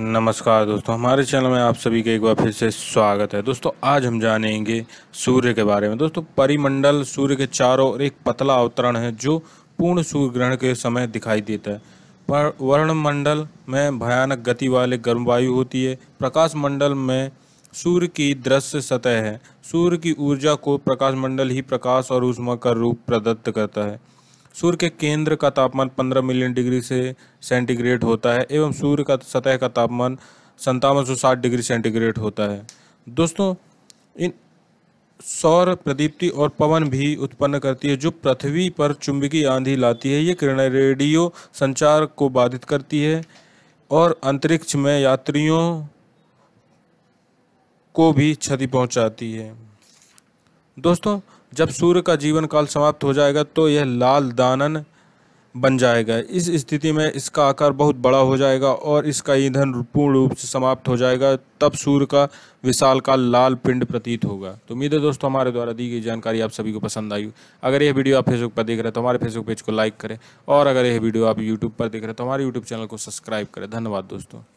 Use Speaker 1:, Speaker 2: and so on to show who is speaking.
Speaker 1: नमस्कार दोस्तों हमारे चैनल में आप सभी का एक बार फिर से स्वागत है दोस्तों आज हम जानेंगे सूर्य के बारे में दोस्तों परिमंडल सूर्य के चारों ओर एक पतला अवतरण है जो पूर्ण सूर्य ग्रहण के समय दिखाई देता है पर वर्ण मंडल में भयानक गति वाले गर्म वायु होती है प्रकाश मंडल में सूर्य की दृश्य सतह है सूर्य की ऊर्जा को प्रकाश मंडल ही प्रकाश और ऊष्मा का रूप प्रदत्त करता है सूर्य के केंद्र का तापमान 15 मिलियन डिग्री से सेंटीग्रेड होता है एवं सूर्य का सतह का तापमान संतावन डिग्री सेंटीग्रेड होता है दोस्तों इन सौर प्रदीप्ति और पवन भी उत्पन्न करती है जो पृथ्वी पर चुंबकीय आंधी लाती है ये किरण रेडियो संचार को बाधित करती है और अंतरिक्ष में यात्रियों को भी क्षति पहुंचाती है दोस्तों जब सूर्य का जीवन काल समाप्त हो जाएगा तो यह लाल दानन बन जाएगा इस स्थिति में इसका आकार बहुत बड़ा हो जाएगा और इसका ईंधन पूर्ण रूप से समाप्त हो जाएगा तब सूर्य का विशाल काल लाल पिंड प्रतीत होगा तो उम्मीद है दोस्तों हमारे द्वारा दी गई जानकारी आप सभी को पसंद आई अगर यह वीडियो आप फेसबुक पर देख रहे हैं तो हमारे फेसबुक पेज को लाइक करें और अगर यह वीडियो आप यूट्यूब पर देख रहे हैं तो हमारे यूट्यूब चैनल को सब्सक्राइब करें धन्यवाद दोस्तों